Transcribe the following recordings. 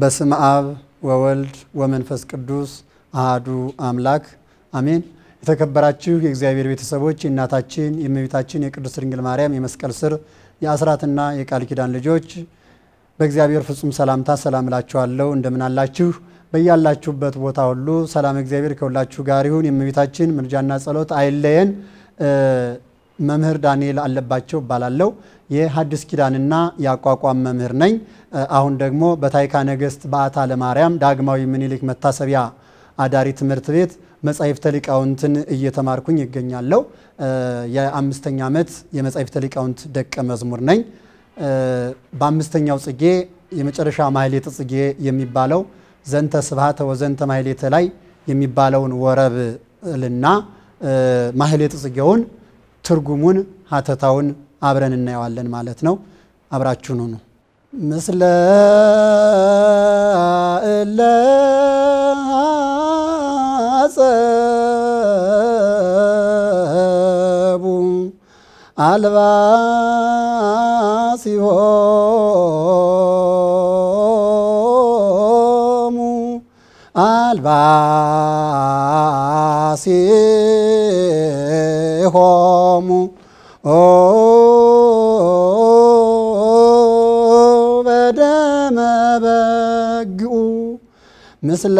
በስም አብ ወወልድ ወመንፈስ ቅዱስ አህዱ አምላክ አሜን። የተከበራችሁ የእግዚአብሔር ቤተሰቦች የእናታችን የእመቤታችን የቅድስት ድንግል ማርያም የመስቀል ስር የአስራትና የቃል ኪዳን ልጆች በእግዚአብሔር ፍጹም ሰላምታ ሰላም እላችኋለሁ። እንደምን አላችሁ? በያላችሁበት ቦታ ሁሉ ሰላም እግዚአብሔር ከሁላችሁ ጋር ይሁን። የእመቤታችን ምልጃና ጸሎት አይለየን። መምህር ዳንኤል አለባቸው እባላለሁ። የሐዲስ ኪዳንና የአቋቋም መምህር ነኝ። አሁን ደግሞ በታይካ ነገሥት በዓታ ለማርያም ዳግማዊ ምኒልክ መታሰቢያ አዳሪ ትምህርት ቤት መጻሕፍተ ሊቃውንትን እየተማርኩኝ ይገኛለሁ። የአምስተኛ ዓመት የመጻሕፍተ ሊቃውንት ደቀ መዝሙር ነኝ። በአምስተኛው ጽጌ የመጨረሻ ማሕሌተ ጽጌ የሚባለው ዘንተ ስብሐተ ወዘንተ ማሕሌተ ላይ የሚባለውን ወረብ ልና ማህሌተ ጽጌውን ትርጉሙን ሀተታውን አብረን እናየዋለን ማለት ነው። አብራችሁን ሁኑ። ምስለ እለ አጸቡ አልባ ሲሆን الباسيهم بدم بقو مثل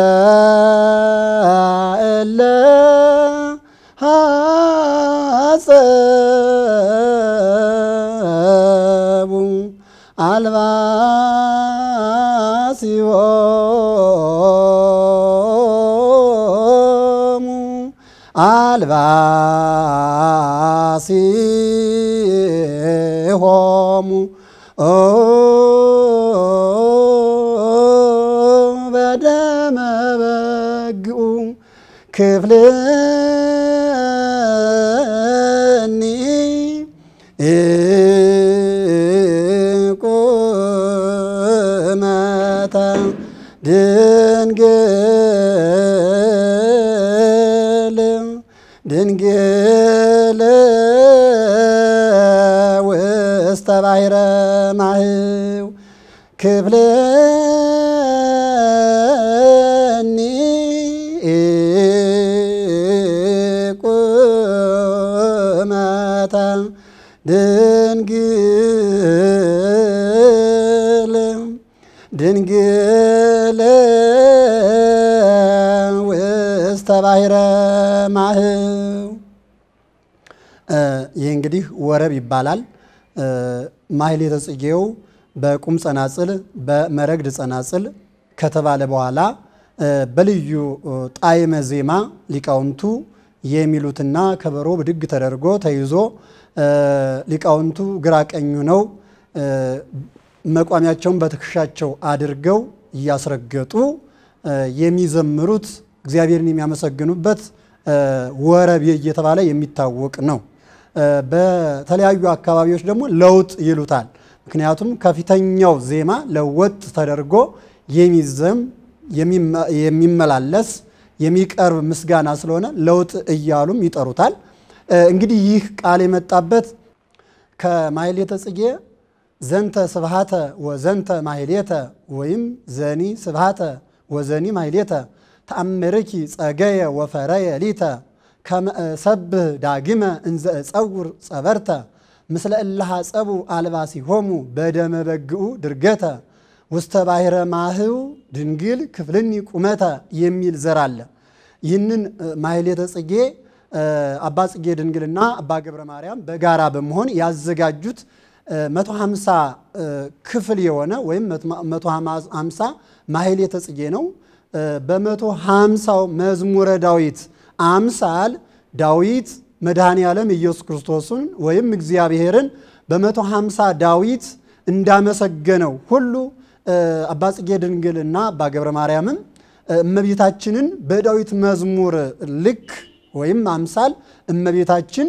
إلا حسب الباسيهم አልባሲሆሙ በደመ በግኡ ክፍልኒ ቁመተ ድንግል ድንግል ውስተ ባሕረ ማሕው ክፍልኒ ቁመታ ድንግል ድንግል ውስተ ባሕረ ማሕው ይህ እንግዲህ ወረብ ይባላል። ማህሌተ ጽጌው በቁም ጸናጽል በመረግድ ጸናጽል ከተባለ በኋላ በልዩ ጣዕመ ዜማ ሊቃውንቱ የሚሉትና ከበሮ ብድግ ተደርጎ ተይዞ ሊቃውንቱ ግራ ቀኙ ነው መቋሚያቸውን በትከሻቸው አድርገው እያስረገጡ የሚዘምሩት እግዚአብሔርን የሚያመሰግኑበት ወረብ እየተባለ የሚታወቅ ነው። በተለያዩ አካባቢዎች ደግሞ ለውጥ ይሉታል። ምክንያቱም ከፊተኛው ዜማ ለወጥ ተደርጎ የሚዘም የሚመላለስ የሚቀርብ ምስጋና ስለሆነ ለውጥ እያሉም ይጠሩታል። እንግዲህ ይህ ቃል የመጣበት ከማይሌተ ጽጌ ዘንተ ስብሃተ ወዘንተ ማሕሌተ ወይም ዘኒ ስብሃተ ወዘኒ ማሕሌተ ተአምርኪ ጸገየ ወፈረየ ሊተ ሰብህ ዳግመ እንዘ ፀበርተ ጸበርተ ምስለ እልሃ ጸቡ አልባሲሆሙ በደመ በግኡ ድርገተ ውስተ ባሕረ ማህው ድንግል ክፍልኒ ቁመተ የሚል ዘር አለ። ይህንን ማሕሌተ ጽጌ አባ ጽጌ ድንግልና አባ ገብረ ማርያም በጋራ በመሆን ያዘጋጁት 150 ክፍል የሆነ ወይም 150 ማሕሌተ ጽጌ ነው። በመቶ ሃምሳው መዝሙረ ዳዊት አምሳል ዳዊት መድኃኔ ዓለም ኢየሱስ ክርስቶስን ወይም እግዚአብሔርን በመቶ ሃምሳ ዳዊት እንዳመሰገነው ሁሉ አባ ጽጌ ድንግልና አባ ገብረ ማርያምም እመቤታችንን በዳዊት መዝሙር ልክ ወይም አምሳል እመቤታችን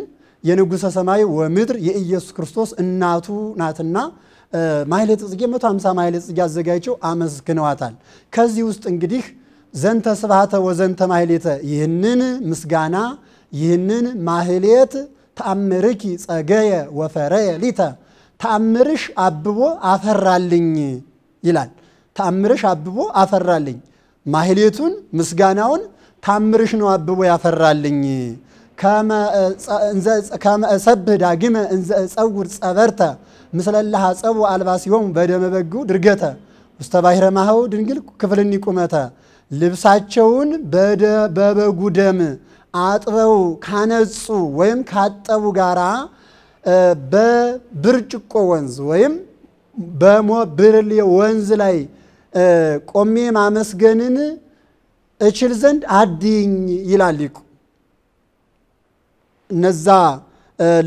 የንጉሠ ሰማይ ወምድር የኢየሱስ ክርስቶስ እናቱ ናትና ማሕሌተ ጽጌ 150 ማሕሌተ ጽጌ አዘጋጅቸው አመስግነዋታል። ከዚህ ውስጥ እንግዲህ ዘንተ ስብሃተ ወዘንተ ማህሌተ ይህንን ምስጋና ይህንን ማህሌት ተአምርኪ ጸገየ ወፈረየ ሊተ ተአምርሽ አብቦ አፈራልኝ ይላል። ተአምርሽ አብቦ አፈራልኝ ማህሌቱን ምስጋናውን ታምርሽ ነው አብቦ ያፈራልኝ። ከመ እሰብህ ዳግመ እንዘ እፀውር ጸበርተ ምስለ ለሐፀቡ አልባ በደመ በግዑ ድርገተ ውስተ ባሕረ ማኅበው ድንግል ክፍልኒ ቁመተ ልብሳቸውን በበጉ ደም አጥበው ካነጹ ወይም ካጠቡ ጋራ በብርጭቆ ወንዝ ወይም በሞ ብርሌ ወንዝ ላይ ቆሜ ማመስገንን እችል ዘንድ አድኝ ይላል ሊቁ። እነዛ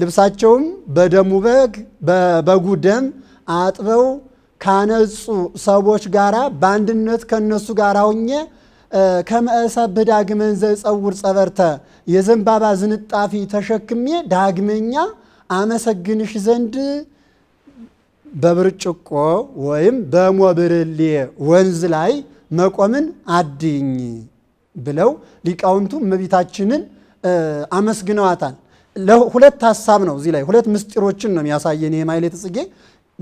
ልብሳቸውም በደሙ በግ በበጉ ደም አጥበው ካነጹ ሰዎች ጋራ በአንድነት ከነሱ ጋር ሆኜ ከመእሰብህ ዳግመን ዘጸውር ጸበርተ የዘንባባ ዝንጣፊ ተሸክሜ ዳግመኛ አመሰግንሽ ዘንድ በብርጭቆ ወይም በሞብርሌ ወንዝ ላይ መቆምን አድኝ ብለው ሊቃውንቱ እመቤታችንን አመስግነዋታል። ሁለት ሀሳብ ነው እዚህ ላይ ሁለት ምስጢሮችን ነው የሚያሳየን ይሄ ማሕሌተ ጽጌ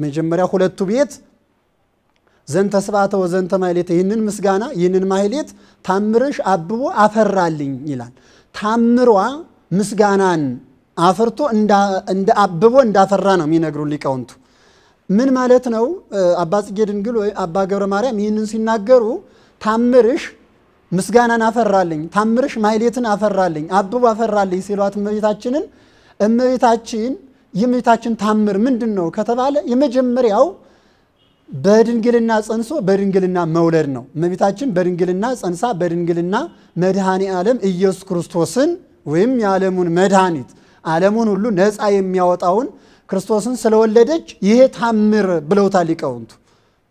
መጀመሪያ ሁለቱ ቤት ዘንተ ስብሐተ ወዘንተ ማሕሌት ይህንን ምስጋና ይህንን ማሕሌት ታምርሽ አብቦ አፈራልኝ ይላል። ታምሯ ምስጋናን አፍርቶ እንደ አብቦ እንዳፈራ ነው የሚነግሩ ሊቃውንቱ። ምን ማለት ነው? አባ ጽጌ ድንግል ወይ አባ ገብረ ማርያም ይህንን ሲናገሩ ታምርሽ ምስጋናን አፈራልኝ፣ ታምርሽ ማሕሌትን አፈራልኝ፣ አብቦ አፈራልኝ ሲሏት እመቤታችንን እመቤታችን የእመቤታችን ታምር ምንድን ነው ከተባለ የመጀመሪያው በድንግልና ጸንሶ በድንግልና መውለድ ነው። እመቤታችን በድንግልና ጸንሳ በድንግልና መድኃኔ ዓለም ኢየሱስ ክርስቶስን ወይም የዓለሙን መድኃኒት ዓለሙን ሁሉ ነፃ የሚያወጣውን ክርስቶስን ስለወለደች ይሄ ታምር ብለውታል ሊቃውንቱ።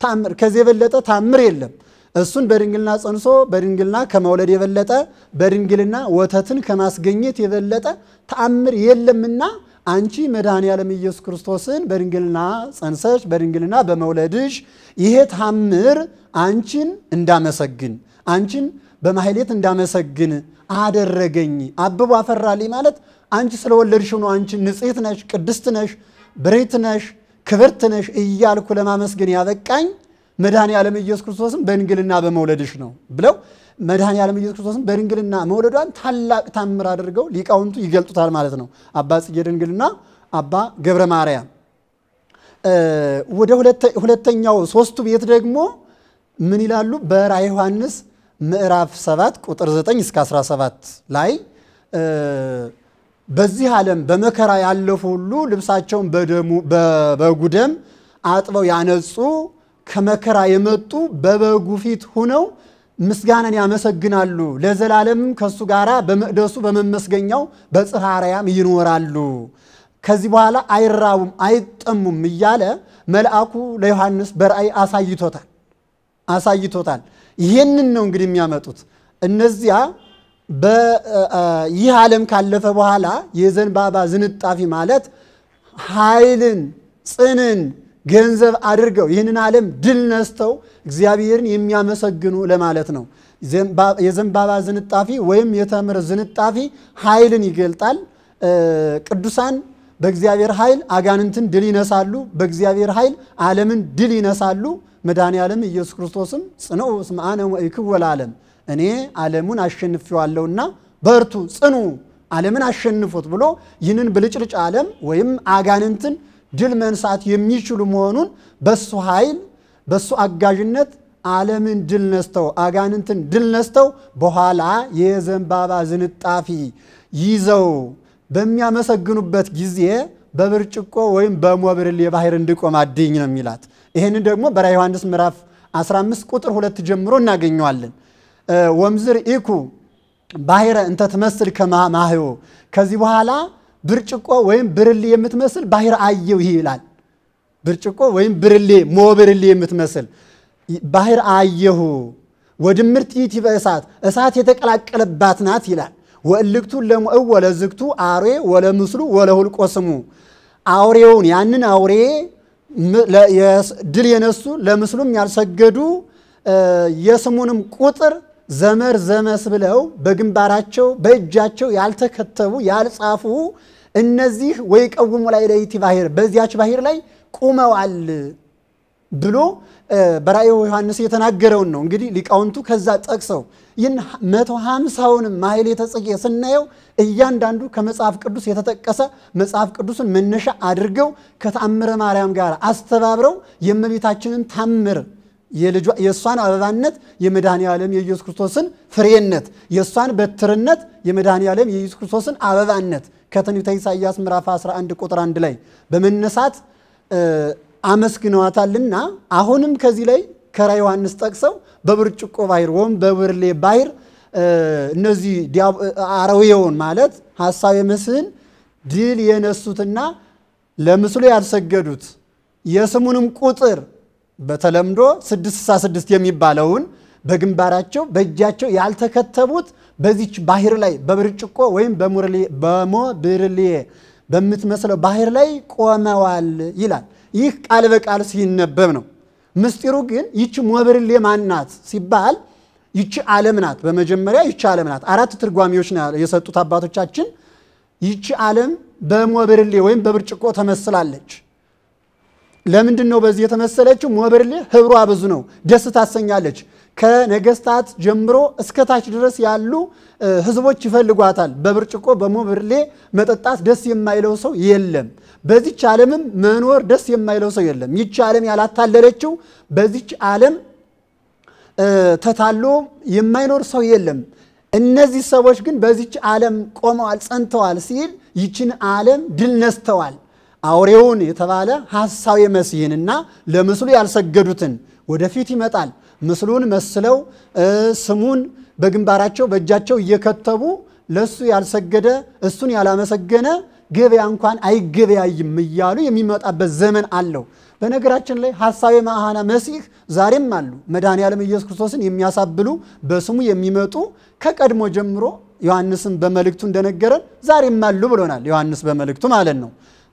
ታምር ከዚህ የበለጠ ታምር የለም። እሱን በድንግልና ጸንሶ በድንግልና ከመውለድ የበለጠ በድንግልና ወተትን ከማስገኘት የበለጠ ተአምር የለምና አንቺ መድኃኔ ዓለም ኢየሱስ ክርስቶስን በድንግልና ጸንሰሽ በድንግልና በመውለድሽ ይሄ ታምር አንቺን እንዳመሰግን አንቺን በማህሌት እንዳመሰግን አደረገኝ። አብቦ አፈራልኝ ማለት አንቺ ስለወለድሽ ነው። አንቺ ንጽሕት ነሽ፣ ቅድስት ነሽ፣ ብሬት ነሽ፣ ክብርት ነሽ እያልኩ ለማመስገን ያበቃኝ መድኃኔ ዓለም ኢየሱስ ክርስቶስን በድንግልና በመውለድሽ ነው ብለው መድኃኔ ዓለም ኢየሱስ ክርስቶስን በድንግልና መውለዷን ታላቅ ታምር አድርገው ሊቃውንቱ ይገልጡታል ማለት ነው። አባ ጽጌ ድንግልና፣ አባ ገብረ ማርያም። ወደ ሁለተኛው ሶስቱ ቤት ደግሞ ምን ይላሉ? በራዕየ ዮሐንስ ምዕራፍ 7 ቁጥር 9 እስከ 17 ላይ በዚህ ዓለም በመከራ ያለፉ ሁሉ ልብሳቸውን በበጉ ደም አጥበው ያነጹ ከመከራ የመጡ በበጉ ፊት ሁነው ምስጋናን ያመሰግናሉ ለዘላለም ከእሱ ጋር በመቅደሱ በመመስገኛው በጽርሐ አርያም ይኖራሉ። ከዚህ በኋላ አይራቡም አይጠሙም እያለ መልአኩ ለዮሐንስ በራእይ አሳይቶታል አሳይቶታል። ይህንን ነው እንግዲህ የሚያመጡት እነዚያ ይህ ዓለም ካለፈ በኋላ የዘንባባ ዝንጣፊ ማለት ኃይልን ጽንን ገንዘብ አድርገው ይህንን ዓለም ድል ነስተው እግዚአብሔርን የሚያመሰግኑ ለማለት ነው። የዘንባባ ዝንጣፊ ወይም የተምር ዝንጣፊ ኃይልን ይገልጣል። ቅዱሳን በእግዚአብሔር ኃይል አጋንንትን ድል ይነሳሉ። በእግዚአብሔር ኃይል ዓለምን ድል ይነሳሉ። መድኃኔ ዓለም ኢየሱስ ክርስቶስም ጽንዑ እስመ አነ ወእክው ወለዓለም፣ እኔ ዓለሙን አሸንፌዋለሁና በርቱ ጽኑ፣ ዓለምን አሸንፉት ብሎ ይህንን ብልጭልጭ ዓለም ወይም አጋንንትን ድል መንሳት የሚችሉ መሆኑን በሱ ኃይል በሱ አጋዥነት ዓለምን ድል ነስተው አጋንንትን ድል ነስተው በኋላ የዘንባባ ዝንጣፊ ይዘው በሚያመሰግኑበት ጊዜ በብርጭቆ ወይም በሞብርል የባህር እንድቆም አድኝ ነው የሚላት። ይህንን ደግሞ በራ ዮሐንስ ምዕራፍ 15 ቁጥር ሁለት ጀምሮ እናገኘዋለን። ወምዝር ኢኩ ባህረ እንተትመስል ከማህዮ ከዚህ በኋላ ብርጭቆ ወይም ብርሌ የምትመስል ባህር አየሁ ይላል። ብርጭቆ ወይም ብርሌ ሞ ብርሌ የምትመስል ባህር አየሁ ወድምርት ይእቲ በእሳት እሳት የተቀላቀለባት ናት ይላል። ወእልግቱ ለሞእው ወለዝግቱ አሬ ወለምስሉ ወለሁልቆ ስሙ አውሬውን ያንን አውሬ ድል የነሱ ለምስሉም ያልሰገዱ የስሙንም ቁጥር ዘመር ዘመስ ብለው በግንባራቸው በእጃቸው ያልተከተቡ ያልጻፉ እነዚህ ወይ ቀውሙ ላይ ለይቲ ባሕር በዚያች ባሕር ላይ ቁመዋል ብሎ በራእየ ዮሐንስ የተናገረውን ነው። እንግዲህ ሊቃውንቱ ከዛ ጠቅሰው ይህን መቶ ሀምሳውንም ማሕሌተ ጽጌ ስናየው እያንዳንዱ ከመጽሐፍ ቅዱስ የተጠቀሰ መጽሐፍ ቅዱስን መነሻ አድርገው ከተአምረ ማርያም ጋር አስተባብረው የእመቤታችንን ታምር የእሷን አበባነት የመድኃኔ ዓለም የኢየሱስ ክርስቶስን ፍሬነት የእሷን በትርነት የመድኃኔ ዓለም የኢየሱስ ክርስቶስን አበባነት ከትንቢተ ኢሳይያስ ምዕራፍ 11 ቁጥር 1 ላይ በመነሳት አመስግነዋታልና አሁንም ከዚህ ላይ ከራ ዮሐንስ ጠቅሰው በብርጭቆ ባህር ወይም በብርሌ ባህር እነዚህ አረዌውን ማለት ሐሳዊ ምስል ድል የነሱትና ለምስሉ ያልሰገዱት የስሙንም ቁጥር በተለምዶ 666 የሚባለውን በግንባራቸው በእጃቸው ያልተከተቡት በዚች ባህር ላይ በብርጭቆ ወይም በሞ ብርሌ በምትመስለው ባህር ላይ ቆመዋል ይላል። ይህ ቃል በቃል ሲነበብ ነው። ምስጢሩ ግን ይቺ ሞብርሌ ማናት ሲባል ይቺ ዓለም ናት። በመጀመሪያ ይቺ ዓለም ናት። አራት ትርጓሚዎች የሰጡት አባቶቻችን ይቺ ዓለም በሞብርሌ ወይም በብርጭቆ ተመስላለች። ለምንድን ነው በዚህ የተመሰለችው? ሞብርሌ ህብሯ ብዙ ነው፣ ደስ ታሰኛለች። ከነገስታት ጀምሮ እስከ ታች ድረስ ያሉ ህዝቦች ይፈልጓታል። በብርጭቆ በሞብርሌ መጠጣት ደስ የማይለው ሰው የለም። በዚች ዓለምም መኖር ደስ የማይለው ሰው የለም። ይች ዓለም ያላታለለችው በዚች ዓለም ተታሎ የማይኖር ሰው የለም። እነዚህ ሰዎች ግን በዚች ዓለም ቆመዋል፣ ጸንተዋል ሲል ይችን ዓለም ድል ነስተዋል። አውሬውን የተባለ ሐሳዊ መሲህንና ለምስሉ ያልሰገዱትን ወደፊት ይመጣል። ምስሉን መስለው ስሙን በግንባራቸው በእጃቸው እየከተቡ ለእሱ ያልሰገደ እሱን ያላመሰገነ ገበያ እንኳን አይገበያይም እያሉ የሚመጣበት ዘመን አለው። በነገራችን ላይ ሐሳዊ መሐና መሲህ ዛሬም አሉ። መድኃኔ ዓለም ኢየሱስ ክርስቶስን የሚያሳብሉ በስሙ የሚመጡ ከቀድሞ ጀምሮ ዮሐንስም በመልእክቱ እንደነገረን ዛሬም አሉ ብሎናል። ዮሐንስ በመልእክቱ ማለት ነው።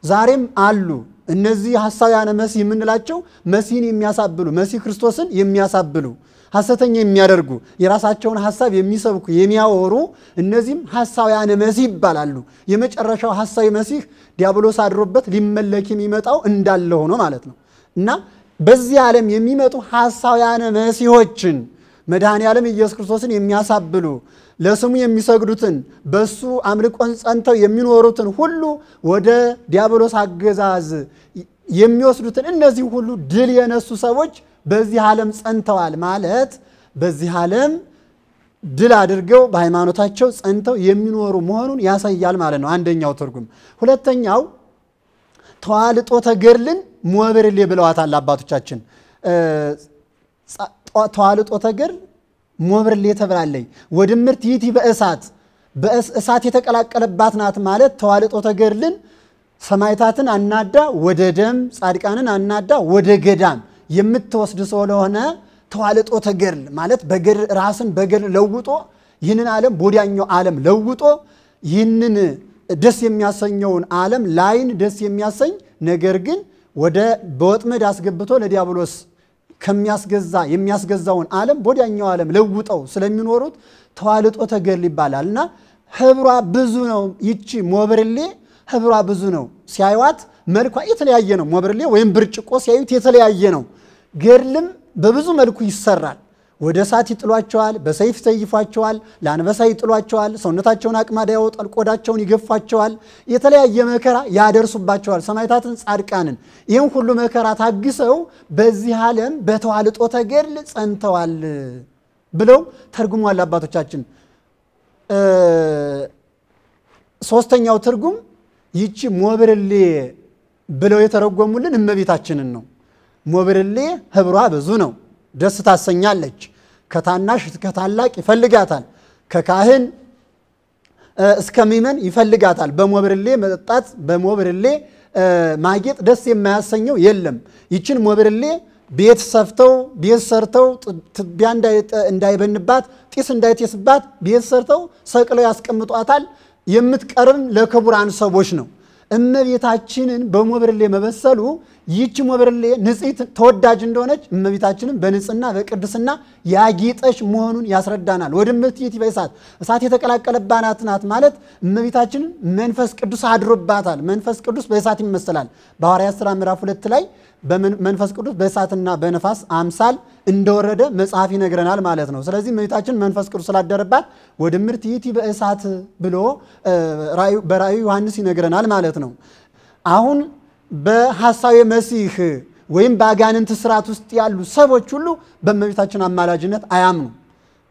ዛሬም አሉ። እነዚህ ሐሳውያነ መሲህ የምንላቸው መሲህን የሚያሳብሉ መሲህ ክርስቶስን የሚያሳብሉ ሐሰተኛ የሚያደርጉ የራሳቸውን ሐሳብ የሚሰብኩ የሚያወሩ እነዚህም ሐሳውያነ መሲህ ይባላሉ። የመጨረሻው ሐሳዊ መሲህ ዲያብሎስ አድሮበት ሊመለክ የሚመጣው እንዳለ ሆኖ ማለት ነው እና በዚህ ዓለም የሚመጡ ሐሳውያነ መሲሆችን መድኃኔ ዓለም ኢየሱስ ክርስቶስን የሚያሳብሉ ለስሙ የሚሰግዱትን በሱ አምልቆን ጸንተው የሚኖሩትን ሁሉ ወደ ዲያብሎስ አገዛዝ የሚወስዱትን እነዚህ ሁሉ ድል የነሱ ሰዎች በዚህ ዓለም ጸንተዋል ማለት በዚህ ዓለም ድል አድርገው በሃይማኖታቸው ጸንተው የሚኖሩ መሆኑን ያሳያል ማለት ነው። አንደኛው ትርጉም። ሁለተኛው ተዋልጦ ተገድልን ሞበርሌ ብለዋታል አባቶቻችን። ተዋልጦተ እግር ሞብርሌ ተብላለይ ወድምርት ይቲ በእሳት በእሳት የተቀላቀለባት ናት ማለት ተዋልጦተ እግርን ሰማይታትን አናዳ ወደ ደም ጻድቃንን አናዳ ወደ ገዳም የምትወስድ ስለሆነ ተዋልጦተ ገድል ማለት በገድል ራስን በገድል ለውጦ ይህንን ዓለም ወዲያኛው ዓለም ለውጦ ይህንን ደስ የሚያሰኘውን ዓለም ላይን ደስ የሚያሰኝ ነገር ግን ወደ በወጥመድ አስገብቶ ለዲያብሎስ ከሚያስገዛ የሚያስገዛውን ዓለም ወዲያኛው ዓለም ለውጠው ስለሚኖሩት ተዋልጦ ተገል ይባላል እና ህብሯ ብዙ ነው። ይቺ ሞብርሌ ህብሯ ብዙ ነው። ሲያዩት መልኳ የተለያየ ነው። ሞብርሌ ወይም ብርጭቆ ሲያዩት የተለያየ ነው። ገድልም በብዙ መልኩ ይሰራል። ወደ እሳት ይጥሏቸዋል፣ በሰይፍ ይሰይፏቸዋል፣ ለአንበሳ ይጥሏቸዋል፣ ሰውነታቸውን አቅማዳ ያወጣል፣ ቆዳቸውን ይገፏቸዋል፣ የተለያየ መከራ ያደርሱባቸዋል። ሰማዕታትን፣ ጻድቃንን ይህም ሁሉ መከራ ታግሰው በዚህ ዓለም በተዋልጦ ተገድል ጸንተዋል ብለው ተርጉሟል አባቶቻችን። ሶስተኛው ትርጉም ይቺ ሞብርሌ ብለው የተረጎሙልን እመቤታችንን ነው። ሞብርሌ ህብሯ ብዙ ነው። ደስ ታሰኛለች። ከታናሽ እስከ ታላቅ ይፈልጋታል። ከካህን እስከሚመን ይፈልጋታል። በሞብርሌ መጠጣት፣ በሞብርሌ ማጌጥ ደስ የማያሰኘው የለም። ይችን ሞብርሌ ቤት ሰፍተው ቤት ሰርተው ትቢያ እንዳይበንባት ጢስ እንዳይጤስባት ቤት ሰርተው ሰቅለው ያስቀምጧታል። የምትቀርም ለክቡራን ሰዎች ነው። እመቤታችንን በሞበርሌ መበሰሉ ይቺ ሞበርሌ ንጽሕት ተወዳጅ እንደሆነች እመቤታችንን በንጽህና በቅድስና ያጌጠች መሆኑን ያስረዳናል። ወድምት ወድምርትይት በእሳት እሳት የተቀላቀለባት ናት ማለት እመቤታችንን መንፈስ ቅዱስ አድሮባታል። መንፈስ ቅዱስ በእሳት ይመስላል። በሐዋርያት ሥራ ምዕራፍ ሁለት ላይ በመንፈስ ቅዱስ በእሳትና በነፋስ አምሳል እንደወረደ መጽሐፍ ይነግረናል ማለት ነው። ስለዚህ እመቤታችን መንፈስ ቅዱስ ስላደረባት ወደ ምርት ይእቲ በእሳት ብሎ በራእዩ ዮሐንስ ይነግረናል ማለት ነው። አሁን በሐሳዌ መሲህ ወይም በአጋንንት ስርዓት ውስጥ ያሉ ሰዎች ሁሉ በእመቤታችን አማላጅነት አያምኑ።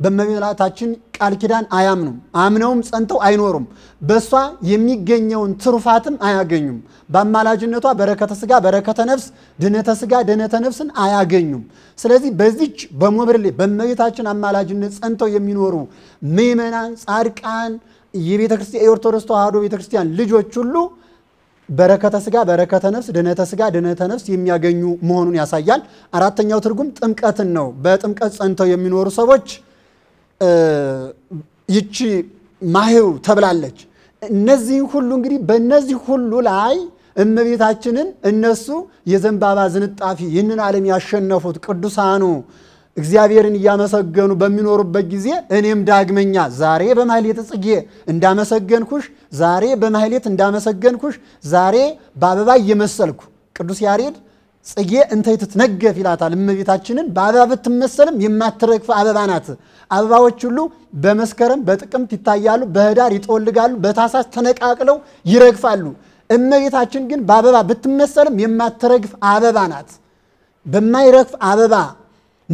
በእመቤታችን ቃል ኪዳን አያምኑም። አምነውም ጸንተው አይኖሩም። በእሷ የሚገኘውን ትሩፋትም አያገኙም። በአማላጅነቷ በረከተ ስጋ፣ በረከተ ነፍስ፣ ድነተ ስጋ፣ ድነተ ነፍስን አያገኙም። ስለዚህ በዚች በሞብርሌ በመቤታችን አማላጅነት ጸንተው የሚኖሩ ምእመናን ጻድቃን፣ የኦርቶዶክስ ተዋሕዶ ቤተክርስቲያን ልጆች ሁሉ በረከተ ስጋ በረከተ ነፍስ ድነተ ስጋ ድነተ ነፍስ የሚያገኙ መሆኑን ያሳያል። አራተኛው ትርጉም ጥምቀትን ነው። በጥምቀት ጸንተው የሚኖሩ ሰዎች ይቺ ማህው ተብላለች። እነዚህን ሁሉ እንግዲህ በእነዚህ ሁሉ ላይ እመቤታችንን እነሱ የዘንባባ ዝንጣፊ ይህንን ዓለም ያሸነፉት ቅዱሳኑ እግዚአብሔርን እያመሰገኑ በሚኖሩበት ጊዜ እኔም ዳግመኛ ዛሬ በማህሌተ ጽጌ እንዳመሰገንኩሽ፣ ዛሬ በማህሌት እንዳመሰገንኩሽ፣ ዛሬ በአበባ እየመሰልኩ ቅዱስ ያሬድ ጽጌ እንተይ ትትነገፍ ይላታል። እመቤታችንን በአበባ ብትመሰልም የማትረግፍ አበባ ናት። አበባዎች ሁሉ በመስከረም በጥቅምት ይታያሉ፣ በህዳር ይጠወልጋሉ፣ በታሳስ ተነቃቅለው ይረግፋሉ። እመቤታችን ግን በአበባ ብትመሰልም የማትረግፍ አበባ ናት። በማይረግፍ አበባ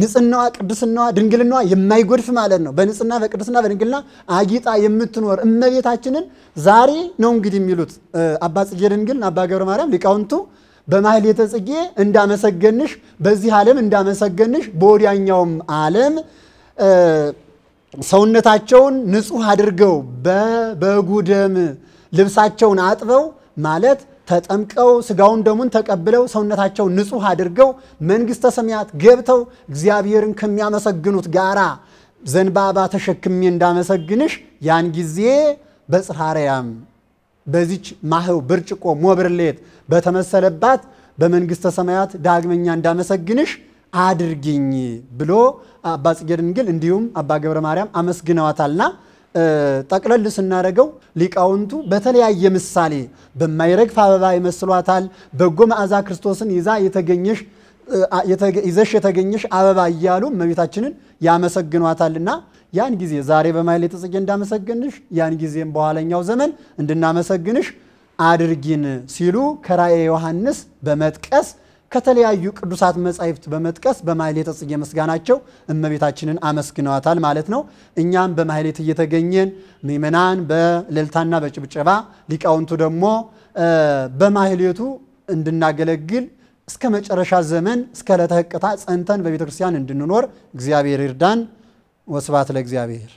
ንጽህናዋ፣ ቅድስናዋ፣ ድንግልናዋ የማይጎድፍ ማለት ነው። በንጽህና በቅድስና በድንግልና አጊጣ የምትኖር እመቤታችንን ዛሬ ነው እንግዲህ የሚሉት አባ ጽጌ ድንግል፣ አባ ገብረ ማርያም ሊቃውንቱ በማህሌተ ጽጌ እንዳመሰገንሽ በዚህ ዓለም እንዳመሰገንሽ በወዲያኛውም ዓለም ሰውነታቸውን ንጹሕ አድርገው በበጉ ደም ልብሳቸውን አጥበው ማለት ተጠምቀው ስጋውን ደሙን ተቀብለው ሰውነታቸውን ንጹሕ አድርገው መንግሥተ ሰማያት ገብተው እግዚአብሔርን ከሚያመሰግኑት ጋራ ዘንባባ ተሸክሜ እንዳመሰግንሽ ያን ጊዜ በጽርሐ አርያም በዚች ማህው ብርጭቆ ሞብርሌት በተመሰለባት በመንግሥተ ሰማያት ዳግመኛ እንዳመሰግንሽ አድርጊኝ ብሎ አባ ጽጌ ድንግል እንዲሁም አባ ገብረ ማርያም አመስግነዋታልና ጠቅለል ስናደረገው ሊቃውንቱ በተለያየ ምሳሌ በማይረግፍ አበባ ይመስሏታል። በጎ መዓዛ ክርስቶስን ይዛ የተገኘሽ ይዘሽ የተገኘሽ አበባ እያሉ እመቤታችንን ያመሰግኗታልና ያን ጊዜ ዛሬ በማኅሌተ ጽጌ እንዳመሰግንሽ ያን ጊዜም በኋለኛው ዘመን እንድናመሰግንሽ አድርጊን ሲሉ ከራእየ ዮሐንስ በመጥቀስ ከተለያዩ ቅዱሳት መጻሕፍት በመጥቀስ በማኅሌተ ጽጌ ምስጋናቸው እመቤታችንን አመስግነዋታል ማለት ነው። እኛም በማኅሌት እየተገኘን ምእመናን በእልልታና በጭብጨባ ሊቃውንቱ ደግሞ በማኅሌቱ እንድናገለግል እስከ መጨረሻ ዘመን እስከ ዕለተ ሕቅታ ጸንተን በቤተ ክርስቲያን እንድንኖር እግዚአብሔር ይርዳን። ወስባት ለእግዚአብሔር